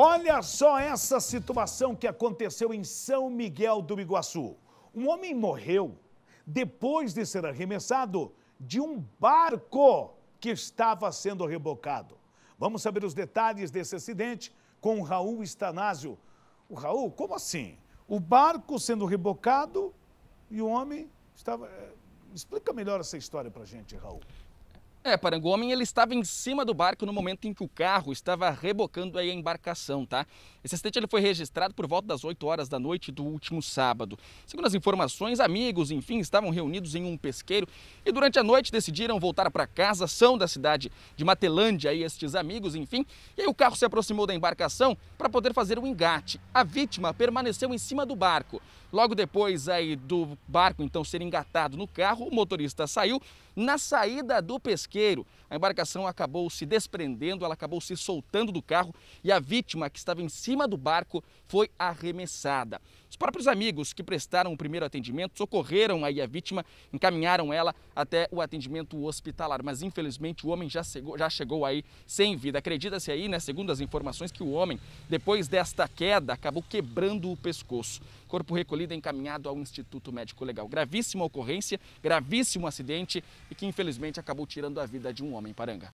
Olha só essa situação que aconteceu em São Miguel do Iguaçu. Um homem morreu depois de ser arremessado de um barco que estava sendo rebocado. Vamos saber os detalhes desse acidente com Raul Estanásio. O Raul, como assim? O barco sendo rebocado e o homem estava. Eh, explica melhor essa história para gente, Raul. É, homem ele estava em cima do barco no momento em que o carro estava rebocando a embarcação, tá? Esse acidente ele foi registrado por volta das 8 horas da noite do último sábado. Segundo as informações, amigos, enfim, estavam reunidos em um pesqueiro e durante a noite decidiram voltar para casa, são da cidade de Matelândia aí estes amigos, enfim, e aí o carro se aproximou da embarcação para poder fazer um engate. A vítima permaneceu em cima do barco. Logo depois aí do barco então ser engatado no carro, o motorista saiu na saída do pesqueiro pesqueiro. A embarcação acabou se desprendendo, ela acabou se soltando do carro e a vítima, que estava em cima do barco, foi arremessada. Os próprios amigos que prestaram o primeiro atendimento socorreram aí a vítima, encaminharam ela até o atendimento hospitalar, mas infelizmente o homem já chegou, já chegou aí sem vida. Acredita-se aí, né, segundo as informações, que o homem, depois desta queda, acabou quebrando o pescoço. Corpo recolhido e encaminhado ao Instituto Médico Legal. Gravíssima ocorrência, gravíssimo acidente e que infelizmente acabou tirando a vida de um homem paranga.